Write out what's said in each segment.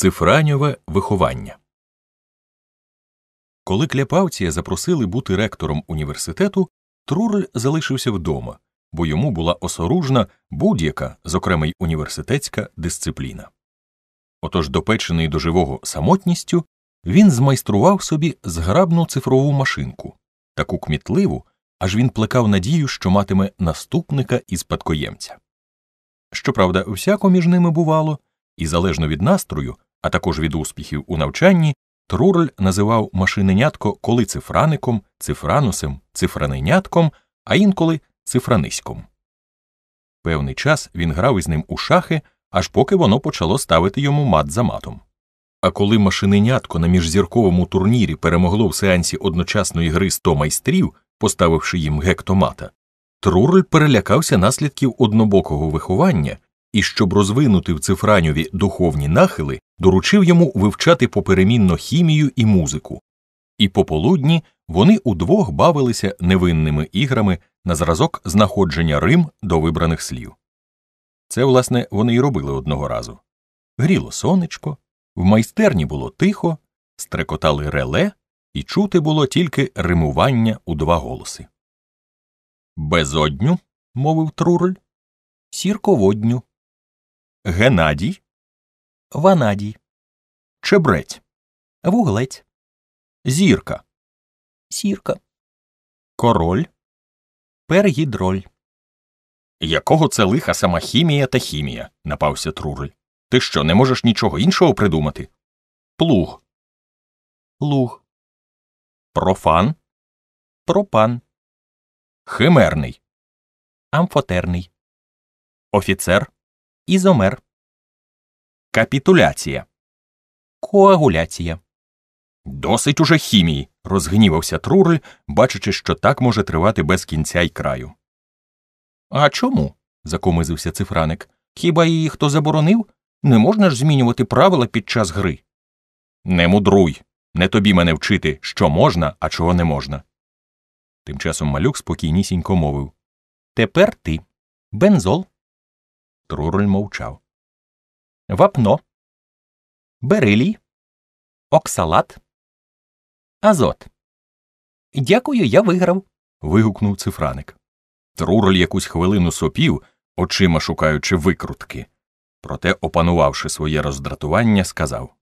Цифраньове виховання. Коли кляпавція запросили бути ректором університету, Труль залишився вдома, бо йому була осоружна будь-яка, зокрема й університетська дисципліна. Отож, допечений до живого самотністю, він змайстрував собі зграбну цифрову машинку, таку кмітливу, аж він плекав надію, що матиме наступника і спадкоємця. Щоправда, всяко між ними бувало, і залежно від настрою а також від успіхів у навчанні, Трурель називав машиненятко коли цифраником, цифранусем, цифраненятком, а інколи цифраниськом. Певний час він грав із ним у шахи, аж поки воно почало ставити йому мат за матом. А коли машиненятко на міжзірковому турнірі перемогло в сеансі одночасної гри 100 майстрів, поставивши їм гектомата, Трурель перелякався наслідків однобокого виховання і щоб розвинути в цифраньові духовні нахили, доручив йому вивчати поперемінно хімію і музику, і пополудні вони удвох бавилися невинними іграми на зразок знаходження Рим до вибраних слів. Це, власне, вони й робили одного разу. Гріло сонечко, в майстерні було тихо, стрекотали реле, і чути було тільки римування у два голоси. Безодню, мовив Трурль, сірководню, Геннадій, Ванадій, Чебрець, Вуглець, Зірка, Сірка, Король, Пергідроль. Якого це лиха сама хімія та хімія? напався Трурель. Ти що, не можеш нічого іншого придумати? Плуг. Луг. Профан. Пропан. Химерний. Амфотерний. Офіцер. Ізомер. Капітуляція. Коагуляція. Досить уже хімії. розгнівався Трурель, бачачи, що так може тривати без кінця й краю. А чому? закомизився цифраник. Хіба її хто заборонив? Не можна ж змінювати правила під час гри. Не мудруй. Не тобі мене вчити, що можна, а чого не можна. Тим часом малюк спокійнісінько мовив Тепер ти бензол. Труруль мовчав. Вапно, берилій, оксалат, азот. Дякую, я виграв. вигукнув цифраник. Труруль якусь хвилину сопів, очима шукаючи викрутки. Проте, опанувавши своє роздратування, сказав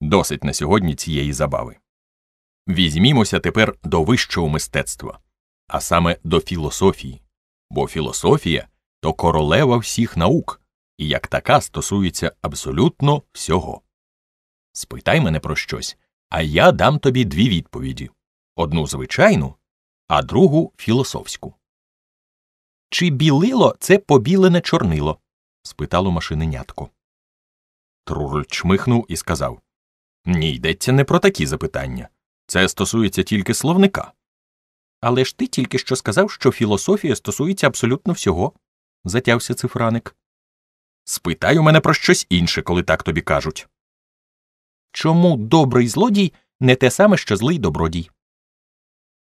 Досить на сьогодні цієї забави. Візьмімося тепер до вищого мистецтва, а саме до філософії, бо філософія то королева всіх наук і як така стосується абсолютно всього. Спитай мене про щось, а я дам тобі дві відповіді одну звичайну, а другу філософську. Чи білило це побілене чорнило? спитало машиненятко. Труль чмихнув і сказав Ні, йдеться не про такі запитання. Це стосується тільки словника. Але ж ти тільки що сказав, що філософія стосується абсолютно всього затявся цифраник. Спитай у мене про щось інше, коли так тобі кажуть. Чому добрий злодій не те саме, що злий добродій?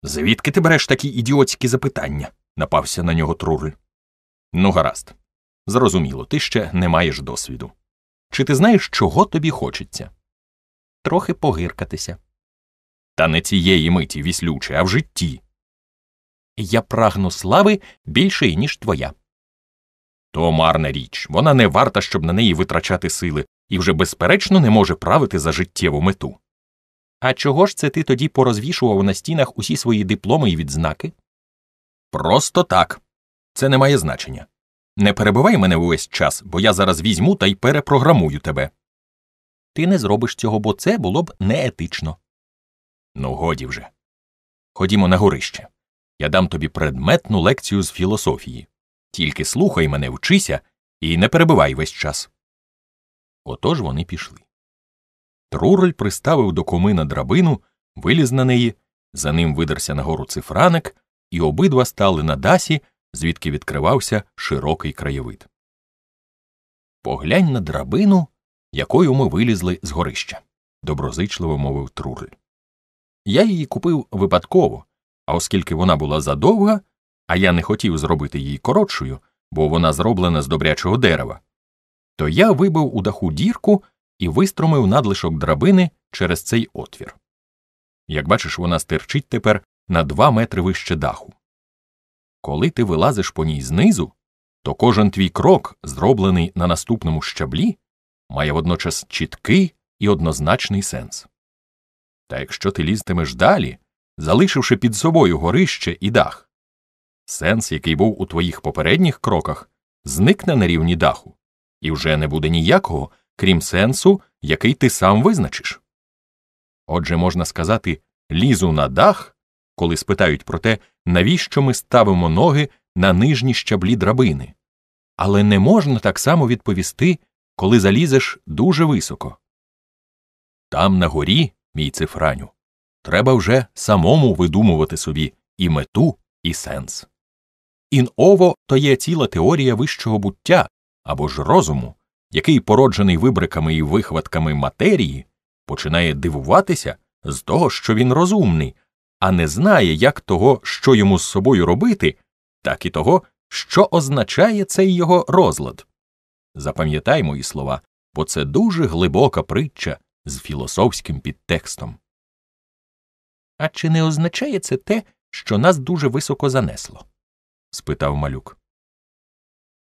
Звідки ти береш такі ідіотські запитання? напався на нього Трурель. Ну, гаразд. Зрозуміло, ти ще не маєш досвіду. Чи ти знаєш, чого тобі хочеться? Трохи погиркатися. Та не цієї миті віслюче, а в житті. Я прагну слави більше, ніж твоя. То марна річ, вона не варта, щоб на неї витрачати сили, і вже, безперечно, не може правити за життєву мету. А чого ж це ти тоді порозвішував на стінах усі свої дипломи і відзнаки? Просто так. Це не має значення. Не перебивай мене увесь час, бо я зараз візьму та й перепрограмую тебе. Ти не зробиш цього, бо це було б неетично. Ну, годі вже. Ходімо на горище. Я дам тобі предметну лекцію з філософії. Тільки слухай мене, вчися і не перебивай весь час. Отож вони пішли. Трурель приставив до комина драбину, виліз на неї, за ним видерся нагору цифраник, і обидва стали на дасі, звідки відкривався широкий краєвид. Поглянь на драбину, якою ми вилізли з горища, доброзичливо мовив Трурель. Я її купив випадково, а оскільки вона була задовга, а я не хотів зробити її коротшою, бо вона зроблена з добрячого дерева, то я вибив у даху дірку і вистромив надлишок драбини через цей отвір. Як бачиш, вона стирчить тепер на два метри вище даху. Коли ти вилазиш по ній знизу, то кожен твій крок, зроблений на наступному щаблі, має водночас чіткий і однозначний сенс. Та якщо ти лізтимеш далі, залишивши під собою горище і дах, Сенс, який був у твоїх попередніх кроках, зникне на рівні даху, і вже не буде ніякого, крім сенсу, який ти сам визначиш. Отже, можна сказати лізу на дах, коли спитають про те, навіщо ми ставимо ноги на нижні щаблі драбини, але не можна так само відповісти, коли залізеш дуже високо. Там на горі, мій цифраню, треба вже самому видумувати собі і мету, і сенс ін ово то є ціла теорія вищого буття або ж розуму, який, породжений вибриками і вихватками матерії, починає дивуватися з того, що він розумний, а не знає, як того, що йому з собою робити, так і того, що означає цей його розлад. Запам'ятай мої слова, бо це дуже глибока притча з філософським підтекстом. А чи не означає це те, що нас дуже високо занесло? спитав малюк.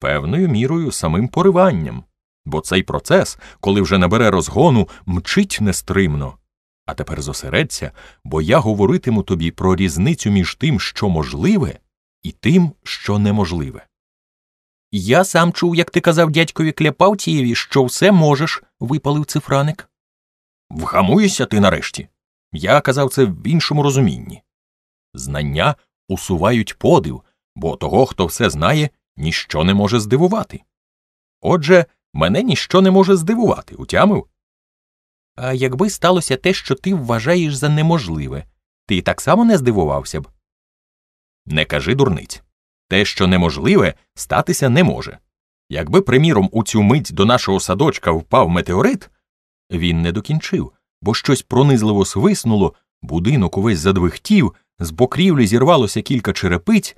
Певною мірою самим пориванням, бо цей процес, коли вже набере розгону, мчить нестримно. А тепер зосередься, бо я говоритиму тобі про різницю між тим, що можливе, і тим, що неможливе. Я сам чув, як ти казав дядькові Кляпавтієві, що все можеш, випалив цифраник. Вгамуєшся ти нарешті. Я казав це в іншому розумінні. Знання усувають подив, бо того, хто все знає, ніщо не може здивувати. Отже, мене ніщо не може здивувати, утямив. А якби сталося те, що ти вважаєш за неможливе, ти так само не здивувався б. Не кажи дурниць те, що неможливе, статися не може. Якби, приміром, у цю мить до нашого садочка впав метеорит, він не докінчив, бо щось пронизливо свиснуло, будинок увесь задвихтів, з покрівлі зірвалося кілька черепиць,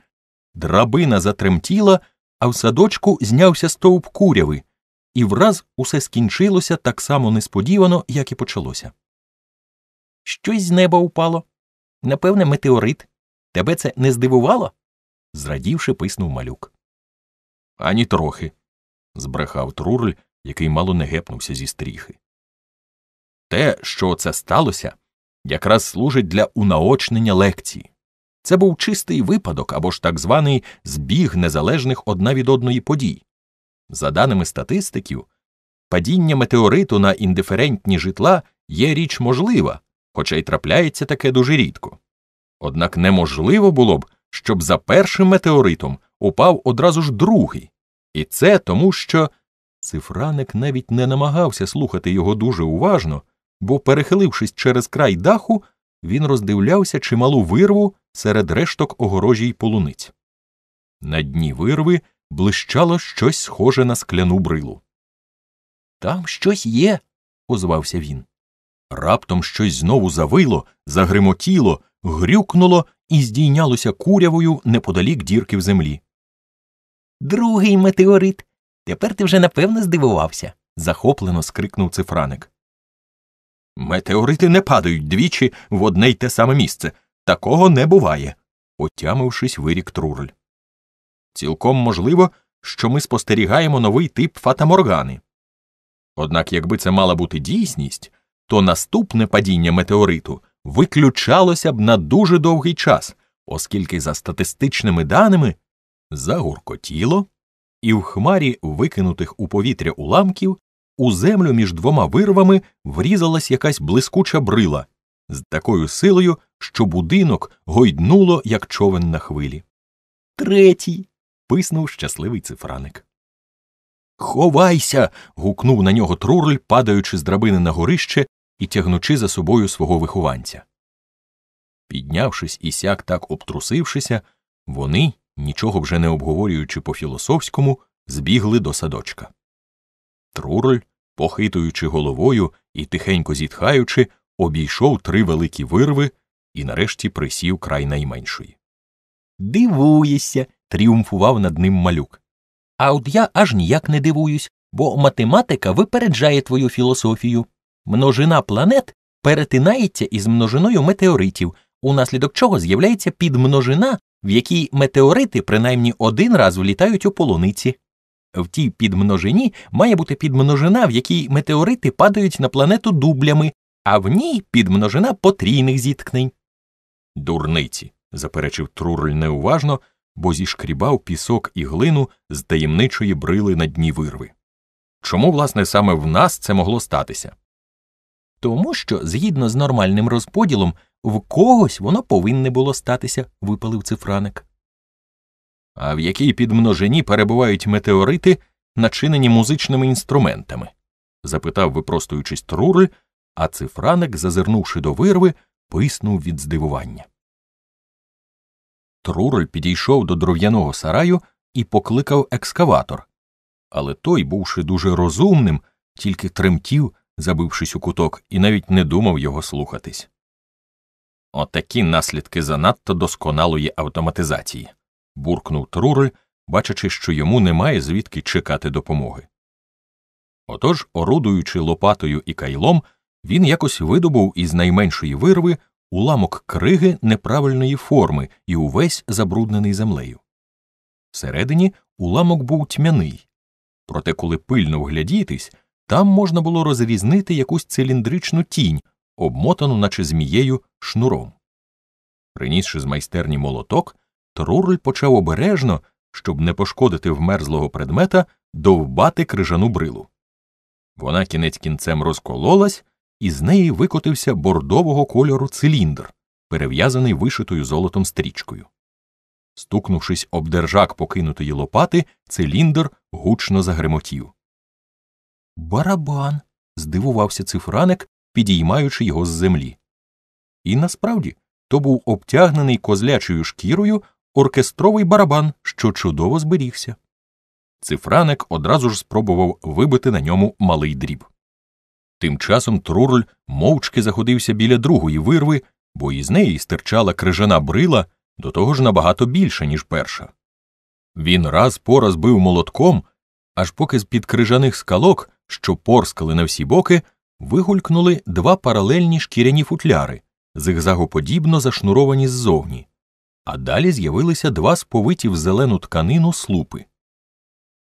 Драбина затремтіла, а в садочку знявся стовп куряви, і враз усе скінчилося так само несподівано, як і почалося. Щось з неба упало. Напевне, метеорит. Тебе це не здивувало? зрадівши, писнув малюк. «Ані трохи», – збрехав Трурль, який мало не гепнувся зі стріхи. Те, що це сталося, якраз служить для унаочнення лекції. Це був чистий випадок або ж так званий збіг незалежних одна від одної подій. За даними статистиків, падіння метеориту на індиферентні житла є річ можлива, хоча й трапляється таке дуже рідко. Однак неможливо було б, щоб за першим метеоритом упав одразу ж другий, і це тому, що цифраник навіть не намагався слухати його дуже уважно, бо, перехилившись через край даху, він роздивлявся чималу вирву серед решток огорожі й полуниць. На дні вирви блищало щось схоже на скляну брилу. Там щось є, озвався він. Раптом щось знову завило, загримотіло, грюкнуло і здійнялося курявою неподалік дірки в землі. Другий метеорит. Тепер ти вже напевно здивувався. захоплено скрикнув цифраник. Метеорити не падають двічі в одне й те саме місце, Такого не буває, отямившись, вирік Трурель. Цілком можливо, що ми спостерігаємо новий тип фатаморгани. Однак, якби це мала бути дійсність, то наступне падіння метеориту виключалося б на дуже довгий час, оскільки, за статистичними даними, загуркотіло, і в хмарі викинутих у повітря уламків у землю між двома вирвами врізалась якась блискуча брила з такою силою, що будинок гойднуло, як човен на хвилі. Третій. писнув щасливий цифраник. Ховайся. гукнув на нього Трурль, падаючи з драбини на горище і тягнучи за собою свого вихованця. Піднявшись і сяк так обтрусившися, вони, нічого вже не обговорюючи по філософському, збігли до садочка. Трурль, похитуючи головою і тихенько зітхаючи, обійшов три великі вирви і нарешті присів край найменшої. Дивуєшся. тріумфував над ним малюк. А от я аж ніяк не дивуюсь, бо математика випереджає твою філософію. Множина планет перетинається із множиною метеоритів, унаслідок чого з'являється підмножина, в якій метеорити принаймні один раз влітають у полуниці. В тій підмножині має бути підмножина, в якій метеорити падають на планету дублями, а в ній підмножина потрійних зіткнень. Дурниці, заперечив Трурель неуважно, бо зішкрібав пісок і глину з таємничої брили на дні вирви. Чому, власне, саме в нас це могло статися? Тому що, згідно з нормальним розподілом, в когось воно повинне було статися, випалив цифраник. А в якій підмножині перебувають метеорити, начинені музичними інструментами? запитав, випростуючись, Трурель, а цифраник, зазирнувши до вирви, писнув від здивування. Труроль підійшов до дров'яного сараю і покликав екскаватор. Але той, бувши дуже розумним, тільки тремтів, забившись у куток, і навіть не думав його слухатись. Отакі наслідки занадто досконалої автоматизації. буркнув Труроль, бачачи, що йому немає звідки чекати допомоги. Отож, орудуючи лопатою і кайлом, він якось видобув із найменшої вирви уламок криги неправильної форми і увесь забруднений землею. Всередині уламок був тьмяний, проте, коли пильно вглядітись, там можна було розрізнити якусь циліндричну тінь, обмотану, наче змією, шнуром. Принісши з майстерні молоток, Трурель почав обережно, щоб не пошкодити вмерзлого предмета, довбати крижану брилу. Вона кінець кінцем розкололась і з неї викотився бордового кольору циліндр, перев'язаний вишитою золотом стрічкою. Стукнувшись об держак покинутої лопати, циліндр гучно загремотів. Барабан. здивувався цифраник, підіймаючи його з землі. І насправді то був обтягнений козлячою шкірою оркестровий барабан, що чудово зберігся. Цифраник одразу ж спробував вибити на ньому малий дріб. Тим часом Трурль мовчки заходився біля другої вирви, бо із неї стирчала крижана брила до того ж набагато більша, ніж перша. Він раз по раз бив молотком, аж поки з під крижаних скалок, що порскали на всі боки, вигулькнули два паралельні шкіряні футляри, зигзагоподібно зашнуровані ззовні, а далі з'явилися два сповиті в зелену тканину слупи.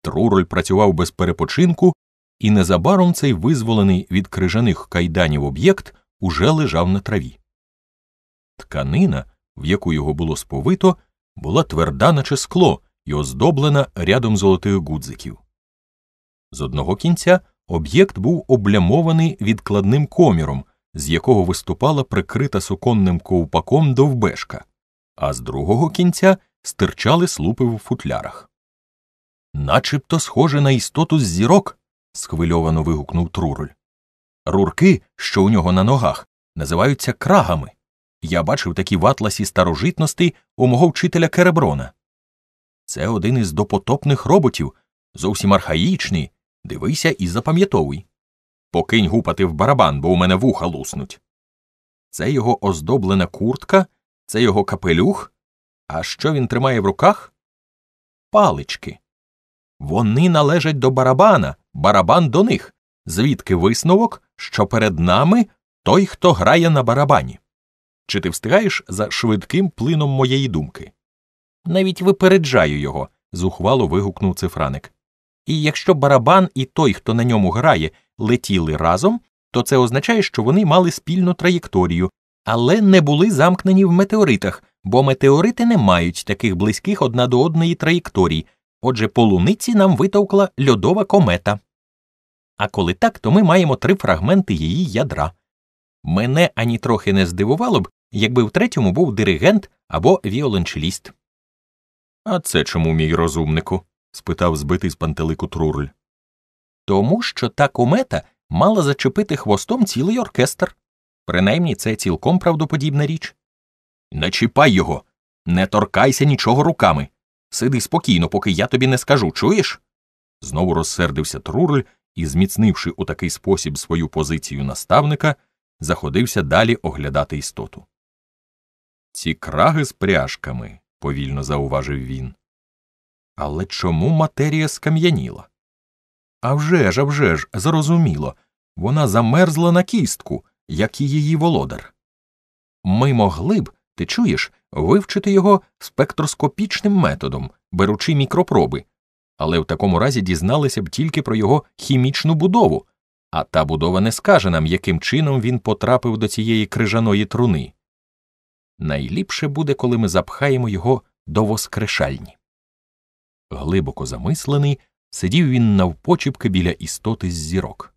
Труроль працював без перепочинку і незабаром цей визволений від крижаних кайданів об'єкт уже лежав на траві. Тканина, в яку його було сповито, була тверда, наче скло і оздоблена рядом золотих гудзиків. З одного кінця об'єкт був облямований відкладним коміром, з якого виступала прикрита суконним ковпаком довбешка, а з другого кінця стирчали слупи в футлярах. Начебто схоже на істоту з зірок, схвильовано вигукнув Труруль. Рурки, що у нього на ногах, називаються крагами. Я бачив такі в атласі старожитностей у мого вчителя Кереброна. Це один із допотопних роботів, зовсім архаїчний. Дивися і запам'ятовуй. Покинь гупати в барабан, бо у мене вуха луснуть. Це його оздоблена куртка, це його капелюх. А що він тримає в руках? Палички. Вони належать до барабана, барабан до них, звідки висновок, що перед нами той, хто грає на барабані. Чи ти встигаєш за швидким плином моєї думки? Навіть випереджаю його, зухвало вигукнув цифраник. І якщо барабан і той, хто на ньому грає, летіли разом, то це означає, що вони мали спільну траєкторію, але не були замкнені в метеоритах, бо метеорити не мають таких близьких одна до одної траєкторій, Отже, полуниці нам витовкла льодова комета. А коли так, то ми маємо три фрагменти її ядра. Мене ані трохи не здивувало б, якби в третьому був диригент або віолончеліст. А це чому, мій розумнику? спитав збитий з пантелику Трурль. Тому що та комета мала зачепити хвостом цілий оркестр. Принаймні це цілком правдоподібна річ. Начіпай його, не торкайся нічого руками. Сиди спокійно, поки я тобі не скажу, чуєш? Знову розсердився Трурель і, зміцнивши у такий спосіб свою позицію наставника, заходився далі оглядати істоту. Ці краги з пряжками, повільно зауважив він. Але чому матерія скам'яніла? «А вже ж, а вже ж, зрозуміло, вона замерзла на кістку, як і її володар. Ми могли б, ти чуєш, вивчити його спектроскопічним методом, беручи мікропроби, але в такому разі дізналися б тільки про його хімічну будову, а та будова не скаже нам, яким чином він потрапив до цієї крижаної труни. Найліпше буде, коли ми запхаємо його до воскрешальні. Глибоко замислений, сидів він навпочіпки біля істоти з зірок.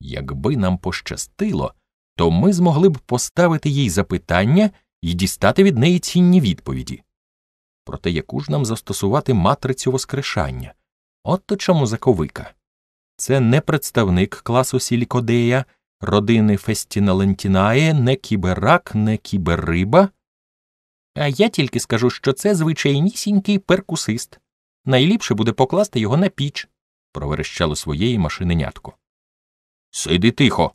Якби нам пощастило, то ми змогли б поставити їй запитання і дістати від неї цінні відповіді. Проте яку ж нам застосувати матрицю воскрешання? От то чому заковика. Це не представник класу Сілікодея, родини Фестіналентінає, не кіберак, не кіберриба. А я тільки скажу, що це звичайнісінький перкусист. Найліпше буде покласти його на піч, проверещало своєї машиненятко. Сиди тихо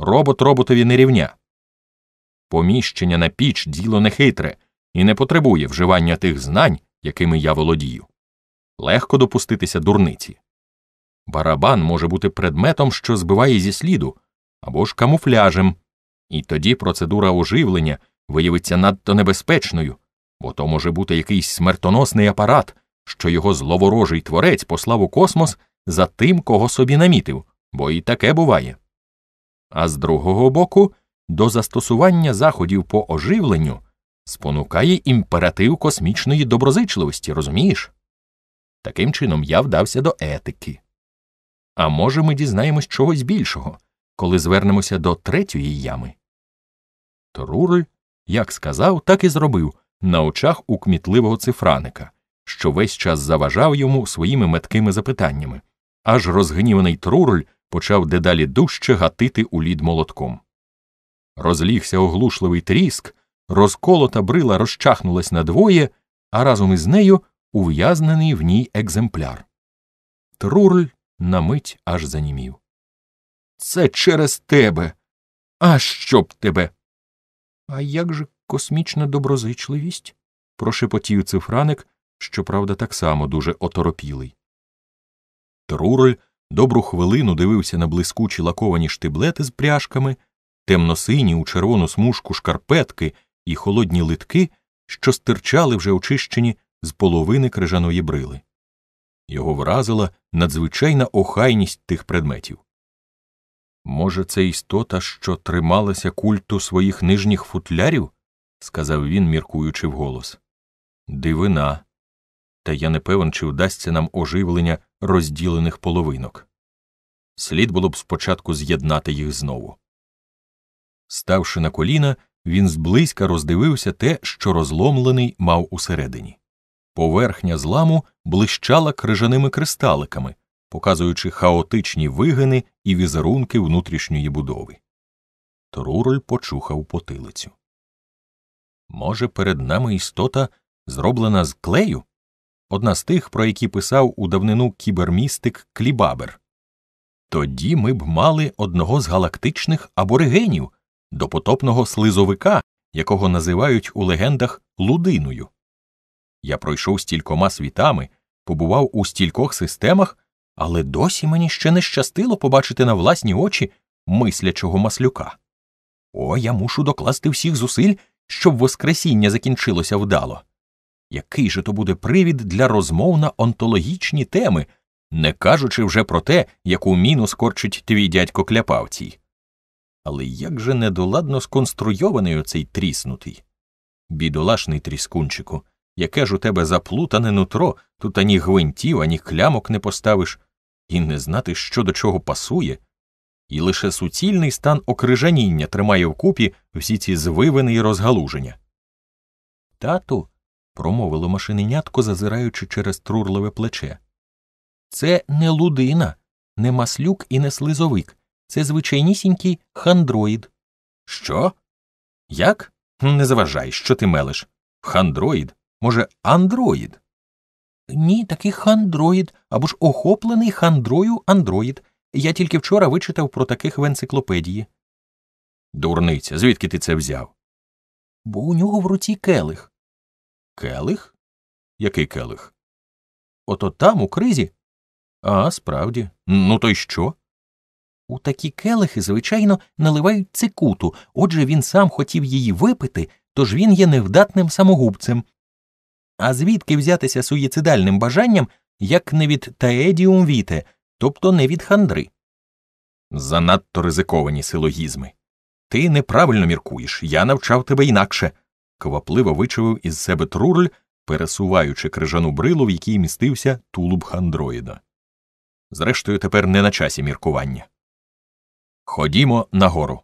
робот роботові не рівня. Поміщення на піч діло нехитре і не потребує вживання тих знань, якими я володію. Легко допуститися дурниці. Барабан може бути предметом, що збиває зі сліду, або ж камуфляжем, і тоді процедура оживлення виявиться надто небезпечною, бо то може бути якийсь смертоносний апарат, що його зловорожий творець послав у космос за тим, кого собі намітив, бо і таке буває а з другого боку, до застосування заходів по оживленню спонукає імператив космічної доброзичливості, розумієш? Таким чином я вдався до етики. А може, ми дізнаємось чогось більшого, коли звернемося до третьої ями. Трурель, як сказав, так і зробив на очах у кмітливого цифраника, що весь час заважав йому своїми меткими запитаннями. Аж розгніваний Трурель почав дедалі дужче гатити у лід молотком. Розлігся оглушливий тріск, розколота брила розчахнулась надвоє, а разом із нею ув'язнений в ній екземпляр. Трурль на мить аж занімів. Це через тебе. А що б тебе? А як же космічна доброзичливість? прошепотів цифраник, щоправда, так само дуже оторопілий. Трурель добру хвилину дивився на блискучі лаковані штиблети з пряжками, темно-сині у червону смужку шкарпетки і холодні литки, що стирчали вже очищені з половини крижаної брили. Його вразила надзвичайна охайність тих предметів. Може, це істота, що трималася культу своїх нижніх футлярів? сказав він, міркуючи вголос. Дивина. Та я не певен, чи вдасться нам оживлення розділених половинок. Слід було б спочатку з'єднати їх знову. Ставши на коліна, він зблизька роздивився те, що розломлений мав усередині. Поверхня зламу блищала крижаними кристаликами, показуючи хаотичні вигини і візерунки внутрішньої будови. Труроль почухав потилицю. Може, перед нами істота зроблена з клею? одна з тих, про які писав у давнину кібермістик Клібабер. Тоді ми б мали одного з галактичних аборигенів, допотопного слизовика, якого називають у легендах лудиною. Я пройшов стількома світами, побував у стількох системах, але досі мені ще не щастило побачити на власні очі мислячого маслюка. О, я мушу докласти всіх зусиль, щоб воскресіння закінчилося вдало. Який же то буде привід для розмов на онтологічні теми, не кажучи вже про те, яку міну скорчить твій дядько кляпавцій. Але як же недоладно сконструйований оцей тріснутий? Бідолашний тріскунчику, яке ж у тебе заплутане нутро, тут ані гвинтів, ані клямок не поставиш, і не знати, що до чого пасує, і лише суцільний стан окрижаніння тримає вкупі всі ці звивини і розгалуження. Тату промовило машиненятко, зазираючи через трурливе плече. Це не лудина, не маслюк і не слизовик. Це звичайнісінький хандроїд. Що? Як? Не заважай, що ти мелиш. Хандроїд? Може, андроїд? Ні, такий хандроїд або ж охоплений хандрою андроїд. Я тільки вчора вичитав про таких в енциклопедії. Дурниця, звідки ти це взяв? Бо у нього в руці келих. Келих? Який келих? Ото там, у кризі. А справді, ну то й що? У такі келихи, звичайно, наливають цикуту, отже він сам хотів її випити, тож він є невдатним самогубцем. А звідки взятися суїцидальним бажанням, як не від таедіум віте, тобто не від хандри? Занадто ризиковані силогізми. Ти неправильно міркуєш, я навчав тебе інакше квапливо вичавив із себе труль, пересуваючи крижану брилу, в якій містився тулуб хандроїда. Зрештою, тепер не на часі міркування. Ходімо нагору.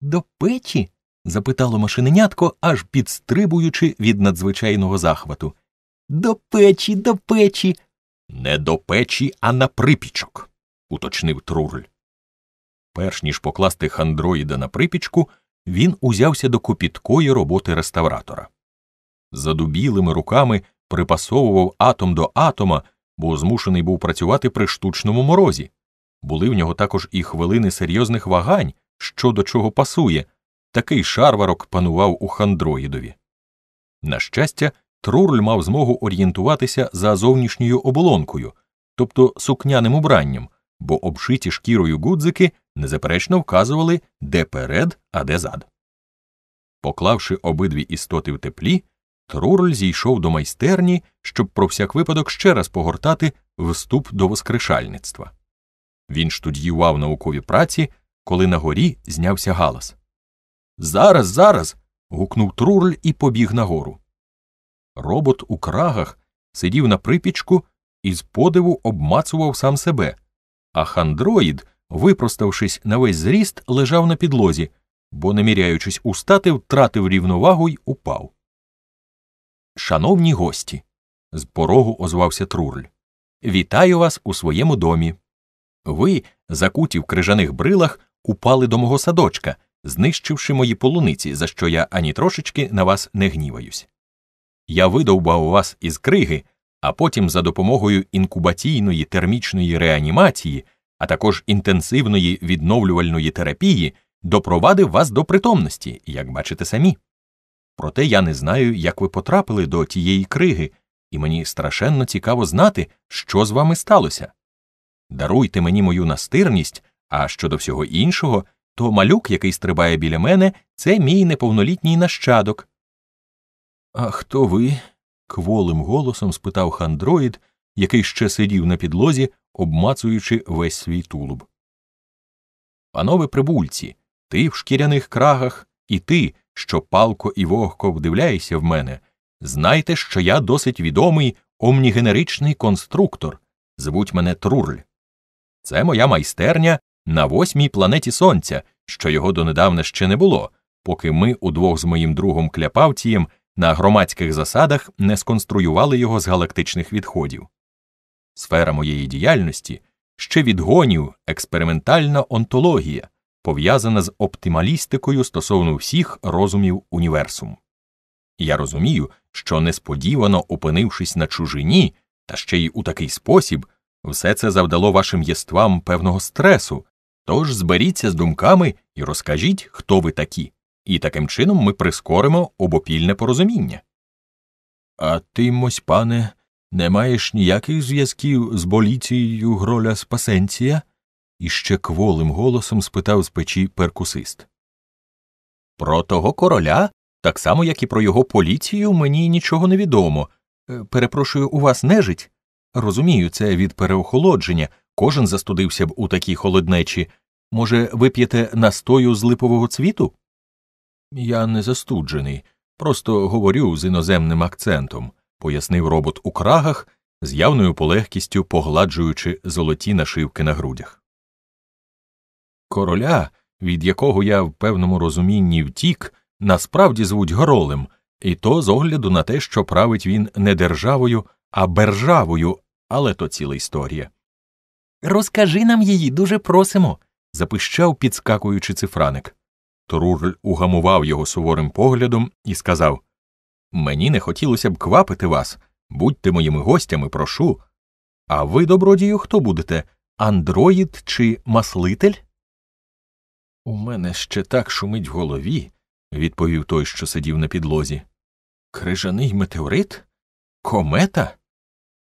До печі? запитало машиненятко, аж підстрибуючи від надзвичайного захвату. До печі, до печі. Не до печі, а на припічок, уточнив Труль. Перш ніж покласти хандроїда на припічку, він узявся до копіткої роботи реставратора. Задубілими руками припасовував атом до атома, бо змушений був працювати при штучному морозі. Були в нього також і хвилини серйозних вагань, що до чого пасує. Такий шарварок панував у хандроїдові. На щастя, трурль мав змогу орієнтуватися за зовнішньою оболонкою, тобто сукняним убранням, бо обшиті шкірою гудзики незаперечно вказували, де перед, а де зад. Поклавши обидві істоти в теплі, Трурль зійшов до майстерні, щоб про всяк випадок ще раз погортати вступ до воскрешальництва. Він штудіював наукові праці, коли на горі знявся галас. Зараз, зараз. гукнув Трурль і побіг на гору. Робот у крагах сидів на припічку і з подиву обмацував сам себе, а хандроїд випроставшись на весь зріст, лежав на підлозі, бо, наміряючись устати, втратив рівновагу й упав. Шановні гості, з порогу озвався Трурль. Вітаю вас у своєму домі. Ви, закуті в крижаних брилах, упали до мого садочка, знищивши мої полуниці, за що я ані трошечки на вас не гніваюсь. Я видовбав вас із криги, а потім за допомогою інкубаційної термічної реанімації а також інтенсивної відновлювальної терапії допровадив вас до притомності, як бачите самі. Проте я не знаю, як ви потрапили до тієї криги, і мені страшенно цікаво знати, що з вами сталося. Даруйте мені мою настирність, а щодо всього іншого, то малюк, який стрибає біля мене, це мій неповнолітній нащадок. А хто ви? кволим голосом спитав хандроїд, який ще сидів на підлозі, обмацуючи весь свій тулуб. Панове прибульці, ти в шкіряних крагах, і ти, що палко і вогко вдивляєшся в мене, знайте, що я досить відомий омнігенеричний конструктор. Звуть мене Трурль. Це моя майстерня на восьмій планеті Сонця, що його донедавна ще не було, поки ми удвох з моїм другом Кляпавцієм на громадських засадах не сконструювали його з галактичних відходів сфера моєї діяльності ще відгонів експериментальна онтологія, пов'язана з оптималістикою стосовно всіх розумів універсуму. Я розумію, що несподівано опинившись на чужині, та ще й у такий спосіб, все це завдало вашим єствам певного стресу, тож зберіться з думками і розкажіть, хто ви такі, і таким чином ми прискоримо обопільне порозуміння. А тимось, пане, не маєш ніяких зв'язків з боліцією гроля Спасенція? іще кволим голосом спитав з печі перкусист. Про того короля, так само, як і про його поліцію, мені нічого не відомо. Е, перепрошую, у вас нежить? Розумію, це від переохолодження, кожен застудився б у такій холоднечі. Може, вип'єте настою з липового цвіту? Я не застуджений, просто говорю з іноземним акцентом пояснив робот у крагах, з явною полегкістю погладжуючи золоті нашивки на грудях. Короля, від якого я в певному розумінні втік, насправді звуть Горолем, і то з огляду на те, що править він не державою, а бержавою, але то ціла історія. Розкажи нам її, дуже просимо. запищав, підскакуючи цифраник. Трурль угамував його суворим поглядом і сказав Мені не хотілося б квапити вас, будьте моїми гостями, прошу. А ви, добродію, хто будете? Андроїд чи маслитель? У мене ще так шумить в голові, відповів той, що сидів на підлозі. Крижаний метеорит? Комета?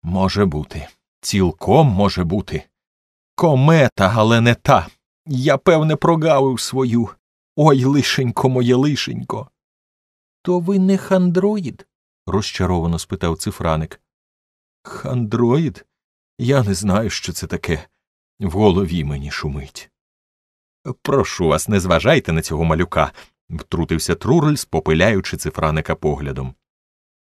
Може бути, цілком може бути. Комета, але не та. Я, певне, прогавив свою. Ой, лишенько моє лишенько. То ви не хандроїд? розчаровано спитав цифраник. Хандроїд? Я не знаю, що це таке. В голові мені шумить. Прошу вас, не зважайте на цього малюка, втрутився Трурль, спопиляючи цифраника поглядом.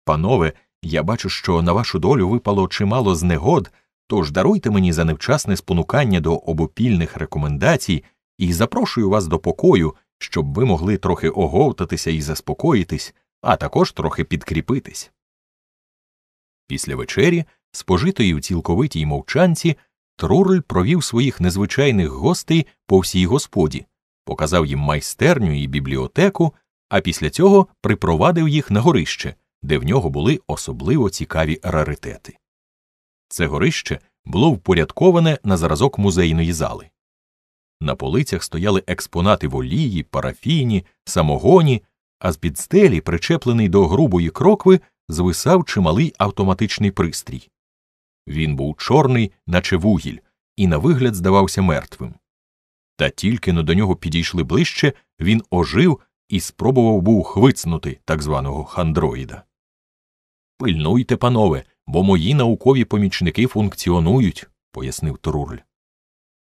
Панове, я бачу, що на вашу долю випало чимало знегод, тож даруйте мені за невчасне спонукання до обопільних рекомендацій і запрошую вас до покою, щоб ви могли трохи оговтатися і заспокоїтись, а також трохи підкріпитись. Після вечері, спожитої в цілковитій мовчанці, Трурель провів своїх незвичайних гостей по всій господі, показав їм майстерню і бібліотеку, а після цього припровадив їх на горище, де в нього були особливо цікаві раритети. Це горище було впорядковане на зразок музейної зали. На полицях стояли експонати волії, парафіні, самогоні, а з під стелі, причеплений до грубої крокви, звисав чималий автоматичний пристрій. Він був чорний, наче вугіль, і на вигляд здавався мертвим. Та тільки но до нього підійшли ближче, він ожив і спробував був хвицнути так званого хандроїда. Пильнуйте, панове, бо мої наукові помічники функціонують, пояснив Труль.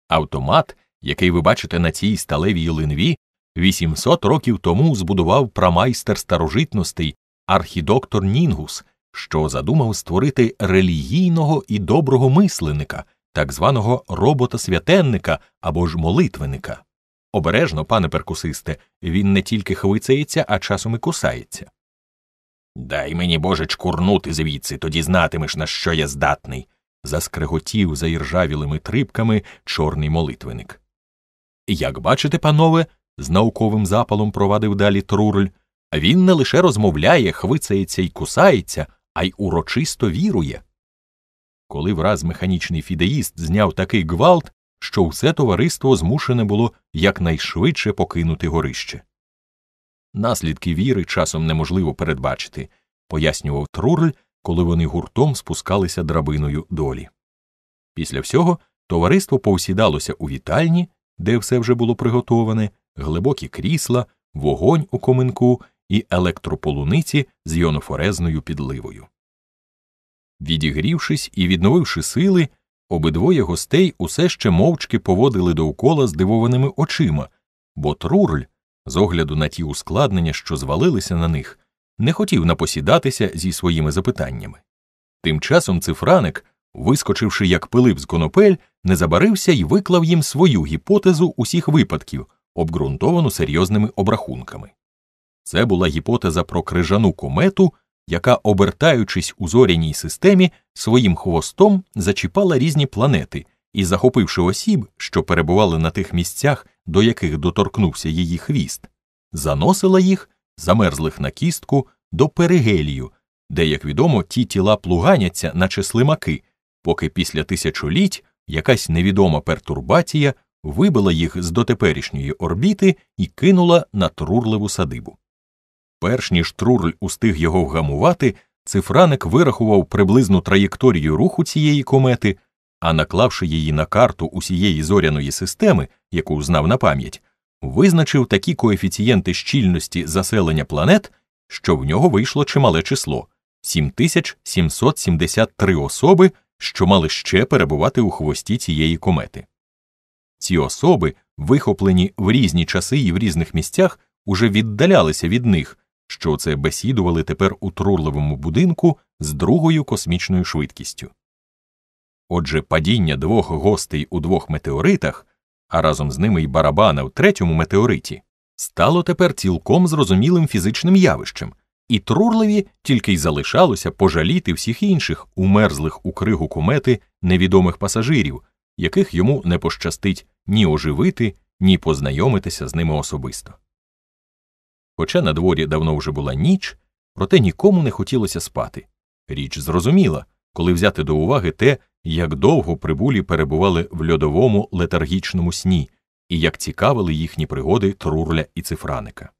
Автомат який ви бачите на цій сталевій линві, 800 років тому збудував прамайстер старожитностей архідоктор Нінгус, що задумав створити релігійного і доброго мисленика, так званого робота святенника або ж молитвенника. Обережно, пане перкусисте, він не тільки хвицається, а часом і кусається. Дай мені, Боже, чкурнути звідси, тоді знатимеш, на що я здатний. заскреготів за іржавілими трибками чорний молитвеник. Як бачите, панове, з науковим запалом провадив далі трурль, він не лише розмовляє, хвицається і кусається, а й урочисто вірує. Коли враз механічний фідеїст зняв такий гвалт, що все товариство змушене було якнайшвидше покинути горище. Наслідки віри часом неможливо передбачити, пояснював трурль, коли вони гуртом спускалися драбиною долі. Після всього товариство повсідалося у вітальні де все вже було приготоване, глибокі крісла, вогонь у коминку і електрополуниці з йонофорезною підливою. Відігрівшись і відновивши сили, обидвоє гостей усе ще мовчки поводили довкола здивованими очима, бо Трурль, з огляду на ті ускладнення, що звалилися на них, не хотів напосідатися зі своїми запитаннями. Тим часом цифраник, вискочивши як пилип з конопель, не забарився і виклав їм свою гіпотезу усіх випадків, обґрунтовану серйозними обрахунками. Це була гіпотеза про крижану комету, яка, обертаючись у зоряній системі, своїм хвостом зачіпала різні планети і, захопивши осіб, що перебували на тих місцях, до яких доторкнувся її хвіст, заносила їх, замерзлих на кістку, до перигелію, де, як відомо, ті тіла плуганяться, наче слимаки, поки після тисячоліть якась невідома пертурбація вибила їх з дотеперішньої орбіти і кинула на трурливу садибу. Перш ніж трурль устиг його вгамувати, цифраник вирахував приблизну траєкторію руху цієї комети, а наклавши її на карту усієї зоряної системи, яку знав на пам'ять, визначив такі коефіцієнти щільності заселення планет, що в нього вийшло чимале число 7773 особи що мали ще перебувати у хвості цієї комети. Ці особи, вихоплені в різні часи і в різних місцях, уже віддалялися від них, що це бесідували тепер у трурливому будинку з другою космічною швидкістю. Отже, падіння двох гостей у двох метеоритах, а разом з ними й барабана у третьому метеориті, стало тепер цілком зрозумілим фізичним явищем, і Трурливі тільки й залишалося пожаліти всіх інших, умерзлих у кригу кумети невідомих пасажирів, яких йому не пощастить ні оживити, ні познайомитися з ними особисто. Хоча на дворі давно вже була ніч, проте нікому не хотілося спати. Річ зрозуміла, коли взяти до уваги те, як довго прибулі перебували в льодовому летаргічному сні і як цікавили їхні пригоди Трурля і цифраника.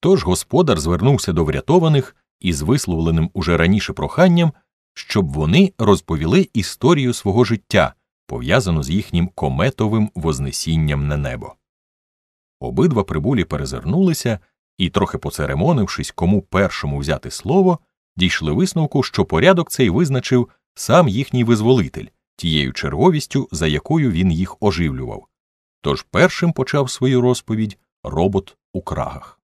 Тож господар звернувся до врятованих із висловленим уже раніше проханням, щоб вони розповіли історію свого життя, пов'язану з їхнім кометовим вознесінням на небо. Обидва прибулі перезирнулися і, трохи поцеремонившись, кому першому взяти слово, дійшли висновку, що порядок цей визначив сам їхній визволитель, тією черговістю, за якою він їх оживлював. Тож першим почав свою розповідь робот у крагах.